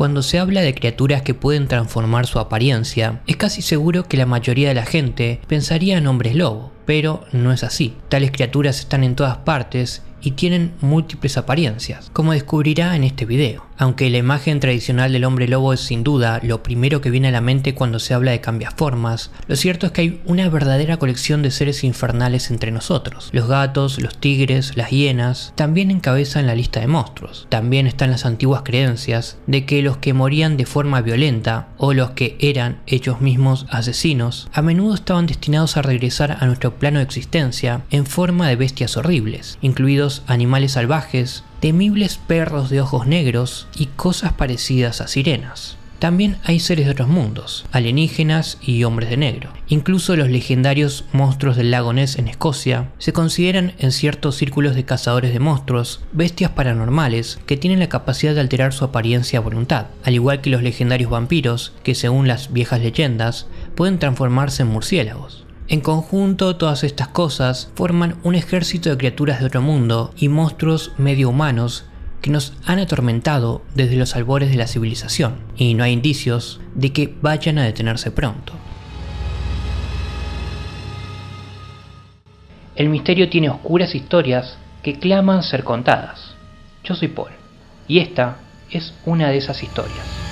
Cuando se habla de criaturas que pueden transformar su apariencia, es casi seguro que la mayoría de la gente pensaría en hombres lobo, pero no es así. Tales criaturas están en todas partes y tienen múltiples apariencias, como descubrirá en este video. Aunque la imagen tradicional del hombre lobo es sin duda lo primero que viene a la mente cuando se habla de formas, lo cierto es que hay una verdadera colección de seres infernales entre nosotros. Los gatos, los tigres, las hienas, también encabezan la lista de monstruos. También están las antiguas creencias de que los que morían de forma violenta o los que eran ellos mismos asesinos, a menudo estaban destinados a regresar a nuestro plano de existencia en forma de bestias horribles, incluidos animales salvajes, temibles perros de ojos negros y cosas parecidas a sirenas. También hay seres de otros mundos, alienígenas y hombres de negro. Incluso los legendarios monstruos del lago Ness en Escocia se consideran en ciertos círculos de cazadores de monstruos bestias paranormales que tienen la capacidad de alterar su apariencia a voluntad, al igual que los legendarios vampiros que según las viejas leyendas pueden transformarse en murciélagos. En conjunto, todas estas cosas forman un ejército de criaturas de otro mundo y monstruos medio humanos que nos han atormentado desde los albores de la civilización, y no hay indicios de que vayan a detenerse pronto. El misterio tiene oscuras historias que claman ser contadas. Yo soy Paul, y esta es una de esas historias.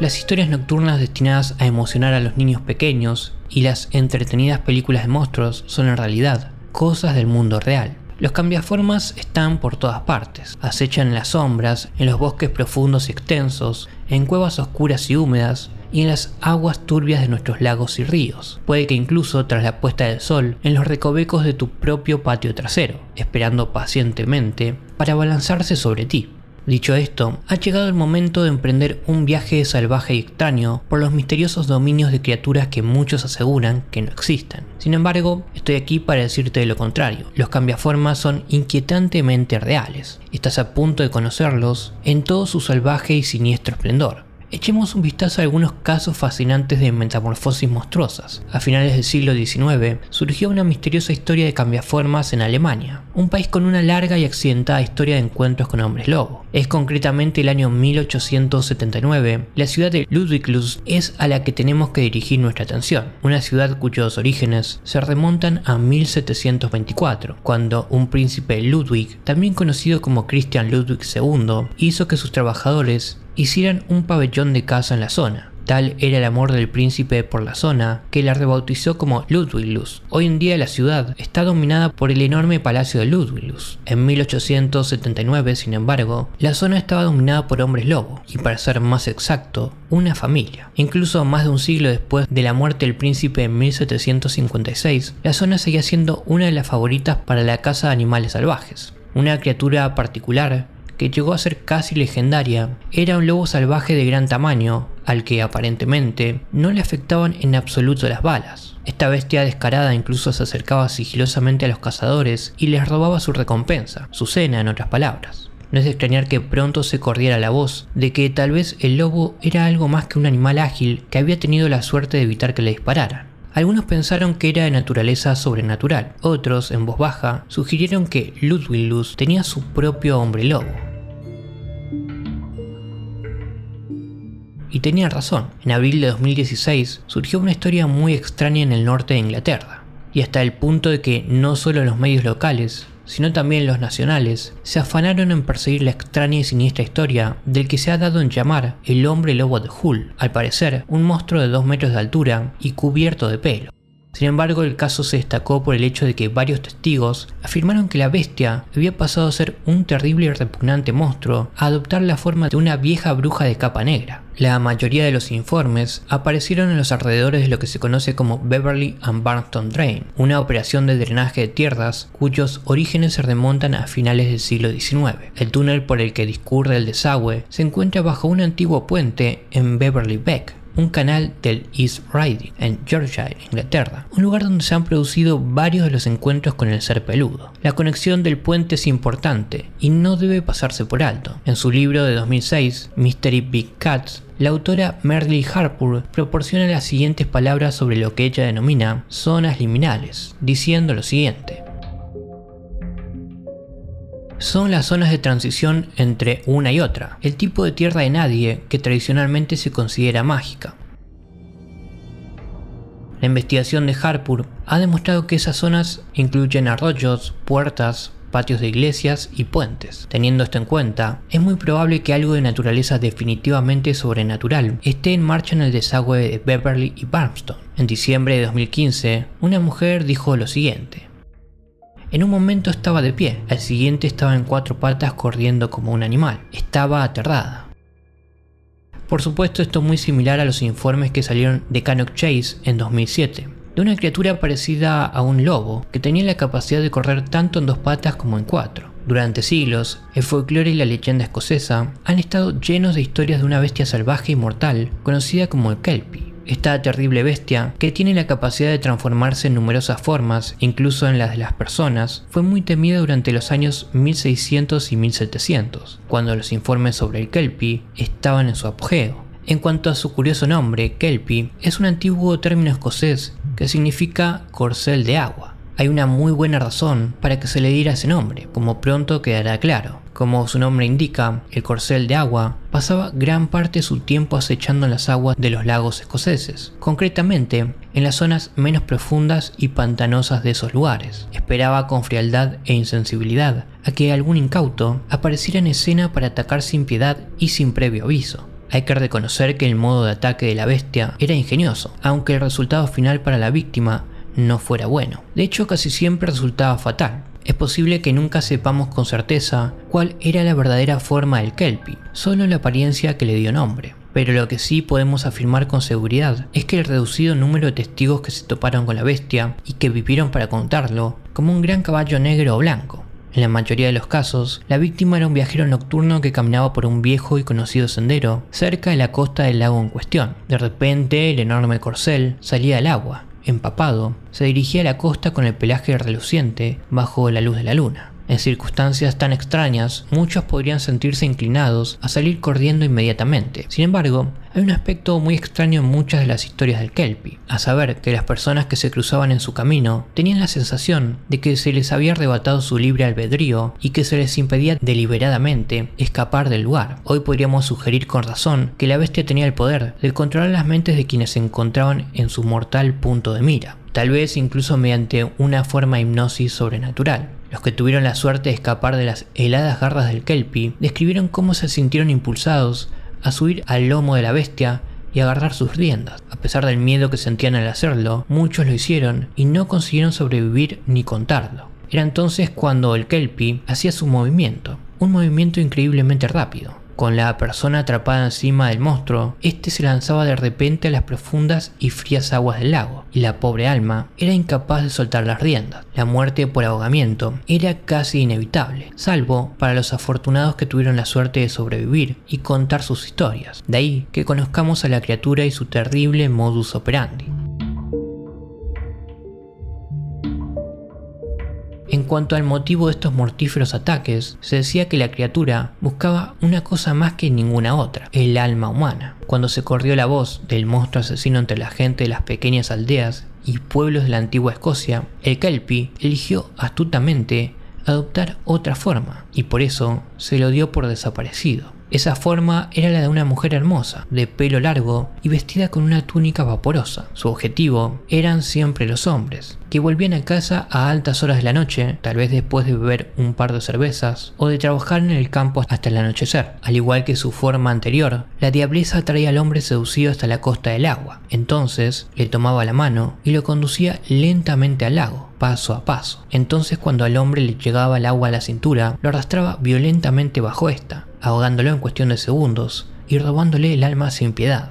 Las historias nocturnas destinadas a emocionar a los niños pequeños y las entretenidas películas de monstruos son en realidad cosas del mundo real. Los cambiaformas están por todas partes, acechan en las sombras, en los bosques profundos y extensos, en cuevas oscuras y húmedas, y en las aguas turbias de nuestros lagos y ríos. Puede que incluso tras la puesta del sol, en los recovecos de tu propio patio trasero, esperando pacientemente para balanzarse sobre ti. Dicho esto, ha llegado el momento de emprender un viaje salvaje y extraño por los misteriosos dominios de criaturas que muchos aseguran que no existen. Sin embargo, estoy aquí para decirte lo contrario. Los cambiaformas son inquietantemente reales. Estás a punto de conocerlos en todo su salvaje y siniestro esplendor. Echemos un vistazo a algunos casos fascinantes de metamorfosis monstruosas. A finales del siglo XIX surgió una misteriosa historia de cambiaformas en Alemania, un país con una larga y accidentada historia de encuentros con hombres lobo. Es concretamente el año 1879, la ciudad de Ludwigslust es a la que tenemos que dirigir nuestra atención, una ciudad cuyos orígenes se remontan a 1724, cuando un príncipe Ludwig, también conocido como Christian Ludwig II, hizo que sus trabajadores hicieran un pabellón de caza en la zona. Tal era el amor del príncipe por la zona, que la rebautizó como Ludwiglus. Hoy en día la ciudad está dominada por el enorme palacio de Ludwiglus. En 1879, sin embargo, la zona estaba dominada por hombres lobo, y para ser más exacto, una familia. Incluso más de un siglo después de la muerte del príncipe en 1756, la zona seguía siendo una de las favoritas para la caza de animales salvajes. Una criatura particular que llegó a ser casi legendaria. Era un lobo salvaje de gran tamaño, al que aparentemente no le afectaban en absoluto las balas. Esta bestia descarada incluso se acercaba sigilosamente a los cazadores y les robaba su recompensa, su cena en otras palabras. No es de extrañar que pronto se corriera la voz de que tal vez el lobo era algo más que un animal ágil que había tenido la suerte de evitar que le dispararan. Algunos pensaron que era de naturaleza sobrenatural, otros, en voz baja, sugirieron que Ludwig Luz tenía su propio hombre lobo. Y tenía razón, en abril de 2016 surgió una historia muy extraña en el norte de Inglaterra, y hasta el punto de que no solo los medios locales, sino también los nacionales, se afanaron en perseguir la extraña y siniestra historia del que se ha dado en llamar el hombre lobo de Hull, al parecer un monstruo de 2 metros de altura y cubierto de pelo. Sin embargo, el caso se destacó por el hecho de que varios testigos afirmaron que la bestia había pasado a ser un terrible y repugnante monstruo a adoptar la forma de una vieja bruja de capa negra. La mayoría de los informes aparecieron en los alrededores de lo que se conoce como Beverly and Barnston Drain, una operación de drenaje de tierras cuyos orígenes se remontan a finales del siglo XIX. El túnel por el que discurre el desagüe se encuentra bajo un antiguo puente en Beverly Beck, un canal del East Riding en Yorkshire, Inglaterra, un lugar donde se han producido varios de los encuentros con el ser peludo. La conexión del puente es importante y no debe pasarse por alto. En su libro de 2006, Mystery Big Cats, la autora Merle Harpur proporciona las siguientes palabras sobre lo que ella denomina zonas liminales, diciendo lo siguiente son las zonas de transición entre una y otra, el tipo de tierra de nadie que tradicionalmente se considera mágica. La investigación de Harpur ha demostrado que esas zonas incluyen arroyos, puertas, patios de iglesias y puentes. Teniendo esto en cuenta, es muy probable que algo de naturaleza definitivamente sobrenatural esté en marcha en el desagüe de Beverly y Barmston. En diciembre de 2015, una mujer dijo lo siguiente. En un momento estaba de pie, al siguiente estaba en cuatro patas corriendo como un animal. Estaba aterrada. Por supuesto, esto es muy similar a los informes que salieron de Canuck Chase en 2007, de una criatura parecida a un lobo que tenía la capacidad de correr tanto en dos patas como en cuatro. Durante siglos, el folclore y la leyenda escocesa han estado llenos de historias de una bestia salvaje y mortal conocida como el Kelpie esta terrible bestia, que tiene la capacidad de transformarse en numerosas formas, incluso en las de las personas, fue muy temida durante los años 1600 y 1700, cuando los informes sobre el Kelpie estaban en su apogeo. En cuanto a su curioso nombre, Kelpie es un antiguo término escocés que significa corcel de agua hay una muy buena razón para que se le diera ese nombre, como pronto quedará claro. Como su nombre indica, el corcel de agua pasaba gran parte de su tiempo acechando en las aguas de los lagos escoceses, concretamente en las zonas menos profundas y pantanosas de esos lugares. Esperaba con frialdad e insensibilidad a que algún incauto apareciera en escena para atacar sin piedad y sin previo aviso. Hay que reconocer que el modo de ataque de la bestia era ingenioso, aunque el resultado final para la víctima no fuera bueno. De hecho, casi siempre resultaba fatal. Es posible que nunca sepamos con certeza cuál era la verdadera forma del Kelpie, solo la apariencia que le dio nombre. Pero lo que sí podemos afirmar con seguridad es que el reducido número de testigos que se toparon con la bestia y que vivieron para contarlo, como un gran caballo negro o blanco. En la mayoría de los casos, la víctima era un viajero nocturno que caminaba por un viejo y conocido sendero cerca de la costa del lago en cuestión. De repente, el enorme corcel salía al agua, empapado, se dirigía a la costa con el pelaje reluciente bajo la luz de la luna. En circunstancias tan extrañas, muchos podrían sentirse inclinados a salir corriendo inmediatamente. Sin embargo, hay un aspecto muy extraño en muchas de las historias del Kelpie, a saber que las personas que se cruzaban en su camino tenían la sensación de que se les había arrebatado su libre albedrío y que se les impedía deliberadamente escapar del lugar. Hoy podríamos sugerir con razón que la bestia tenía el poder de controlar las mentes de quienes se encontraban en su mortal punto de mira tal vez incluso mediante una forma de hipnosis sobrenatural. Los que tuvieron la suerte de escapar de las heladas garras del Kelpie describieron cómo se sintieron impulsados a subir al lomo de la bestia y agarrar sus riendas. A pesar del miedo que sentían al hacerlo, muchos lo hicieron y no consiguieron sobrevivir ni contarlo. Era entonces cuando el Kelpie hacía su movimiento, un movimiento increíblemente rápido con la persona atrapada encima del monstruo, este se lanzaba de repente a las profundas y frías aguas del lago, y la pobre alma era incapaz de soltar las riendas. La muerte por ahogamiento era casi inevitable, salvo para los afortunados que tuvieron la suerte de sobrevivir y contar sus historias. De ahí que conozcamos a la criatura y su terrible modus operandi. En cuanto al motivo de estos mortíferos ataques, se decía que la criatura buscaba una cosa más que ninguna otra, el alma humana. Cuando se corrió la voz del monstruo asesino entre la gente de las pequeñas aldeas y pueblos de la antigua Escocia, el Kelpie eligió astutamente adoptar otra forma y por eso se lo dio por desaparecido. Esa forma era la de una mujer hermosa, de pelo largo y vestida con una túnica vaporosa. Su objetivo eran siempre los hombres, que volvían a casa a altas horas de la noche, tal vez después de beber un par de cervezas o de trabajar en el campo hasta el anochecer. Al igual que su forma anterior, la diableza atraía al hombre seducido hasta la costa del agua. Entonces le tomaba la mano y lo conducía lentamente al lago paso a paso. Entonces cuando al hombre le llegaba el agua a la cintura, lo arrastraba violentamente bajo esta, ahogándolo en cuestión de segundos y robándole el alma sin piedad.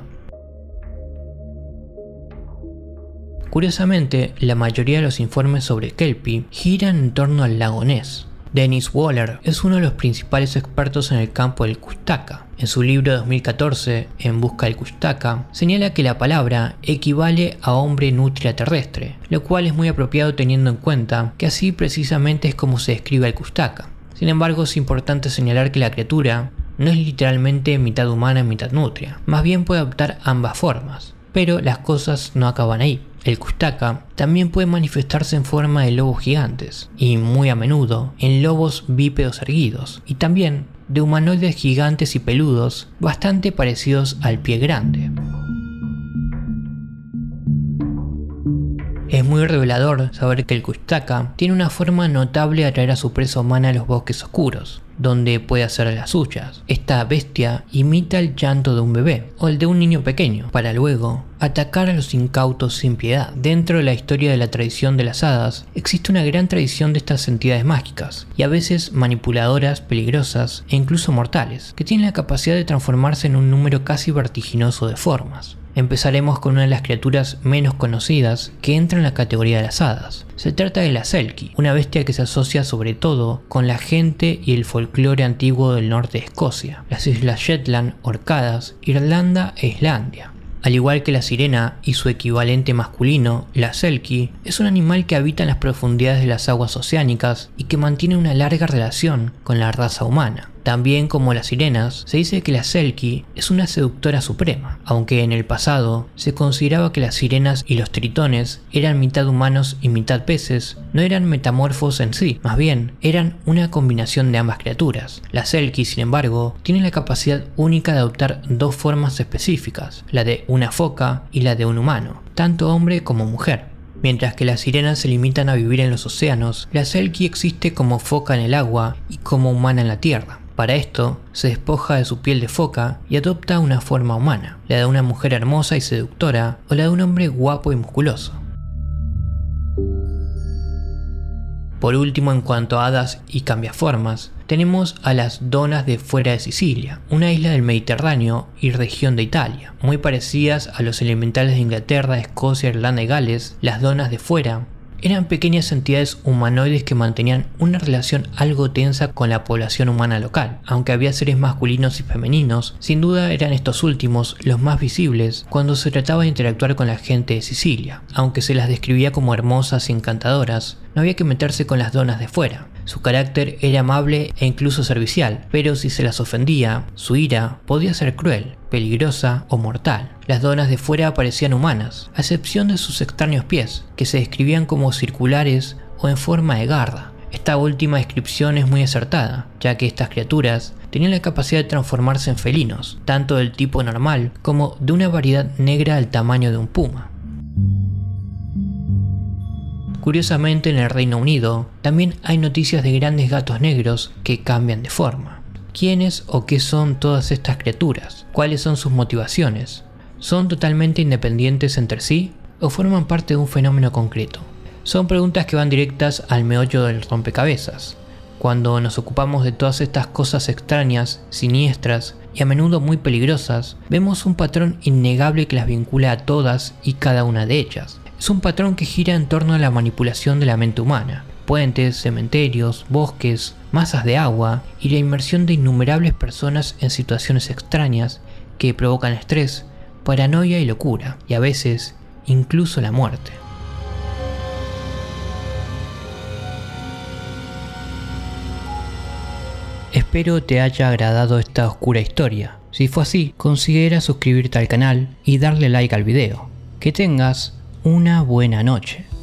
Curiosamente, la mayoría de los informes sobre Kelpie giran en torno al lagonés. Dennis Waller es uno de los principales expertos en el campo del Kustaka. En su libro 2014, En busca del Kustaka, señala que la palabra equivale a hombre nutria terrestre, lo cual es muy apropiado teniendo en cuenta que así precisamente es como se describe el Kustaka. Sin embargo, es importante señalar que la criatura no es literalmente mitad humana y mitad nutria, más bien puede adoptar ambas formas. Pero las cosas no acaban ahí. El Kustaka también puede manifestarse en forma de lobos gigantes, y muy a menudo en lobos bípedos erguidos, y también de humanoides gigantes y peludos bastante parecidos al pie grande. muy revelador saber que el Kushtaka tiene una forma notable de atraer a su presa humana a los bosques oscuros, donde puede hacer las suyas. Esta bestia imita el llanto de un bebé o el de un niño pequeño, para luego atacar a los incautos sin piedad. Dentro de la historia de la tradición de las hadas, existe una gran tradición de estas entidades mágicas, y a veces manipuladoras, peligrosas e incluso mortales, que tienen la capacidad de transformarse en un número casi vertiginoso de formas empezaremos con una de las criaturas menos conocidas que entra en la categoría de las hadas. Se trata de la Selkie, una bestia que se asocia sobre todo con la gente y el folclore antiguo del norte de Escocia, las islas Shetland, Orcadas, Irlanda e Islandia. Al igual que la sirena y su equivalente masculino, la selkie, es un animal que habita en las profundidades de las aguas oceánicas y que mantiene una larga relación con la raza humana. También como las sirenas, se dice que la Selkie es una seductora suprema, aunque en el pasado se consideraba que las sirenas y los tritones eran mitad humanos y mitad peces, no eran metamorfos en sí, más bien eran una combinación de ambas criaturas. La Selkie, sin embargo, tiene la capacidad única de adoptar dos formas específicas, la de una foca y la de un humano, tanto hombre como mujer. Mientras que las sirenas se limitan a vivir en los océanos, la Selkie existe como foca en el agua y como humana en la tierra. Para esto, se despoja de su piel de foca y adopta una forma humana, la de una mujer hermosa y seductora o la de un hombre guapo y musculoso. Por último, en cuanto a hadas y cambiaformas, tenemos a las donas de fuera de Sicilia, una isla del Mediterráneo y región de Italia. Muy parecidas a los elementales de Inglaterra, Escocia, Irlanda y Gales, las donas de fuera eran pequeñas entidades humanoides que mantenían una relación algo tensa con la población humana local, aunque había seres masculinos y femeninos, sin duda eran estos últimos los más visibles cuando se trataba de interactuar con la gente de Sicilia. Aunque se las describía como hermosas y encantadoras, no había que meterse con las donas de fuera, su carácter era amable e incluso servicial, pero si se las ofendía, su ira podía ser cruel, peligrosa o mortal. Las donas de fuera parecían humanas, a excepción de sus extraños pies, que se describían como circulares o en forma de garda. Esta última descripción es muy acertada, ya que estas criaturas tenían la capacidad de transformarse en felinos, tanto del tipo normal como de una variedad negra al tamaño de un puma. Curiosamente en el Reino Unido también hay noticias de grandes gatos negros que cambian de forma. ¿Quiénes o qué son todas estas criaturas? ¿Cuáles son sus motivaciones? ¿Son totalmente independientes entre sí o forman parte de un fenómeno concreto? Son preguntas que van directas al meollo del rompecabezas. Cuando nos ocupamos de todas estas cosas extrañas, siniestras y a menudo muy peligrosas, vemos un patrón innegable que las vincula a todas y cada una de ellas es un patrón que gira en torno a la manipulación de la mente humana. Puentes, cementerios, bosques, masas de agua y la inmersión de innumerables personas en situaciones extrañas que provocan estrés, paranoia y locura, y a veces incluso la muerte. Espero te haya agradado esta oscura historia. Si fue así, considera suscribirte al canal y darle like al video. Que tengas una buena noche.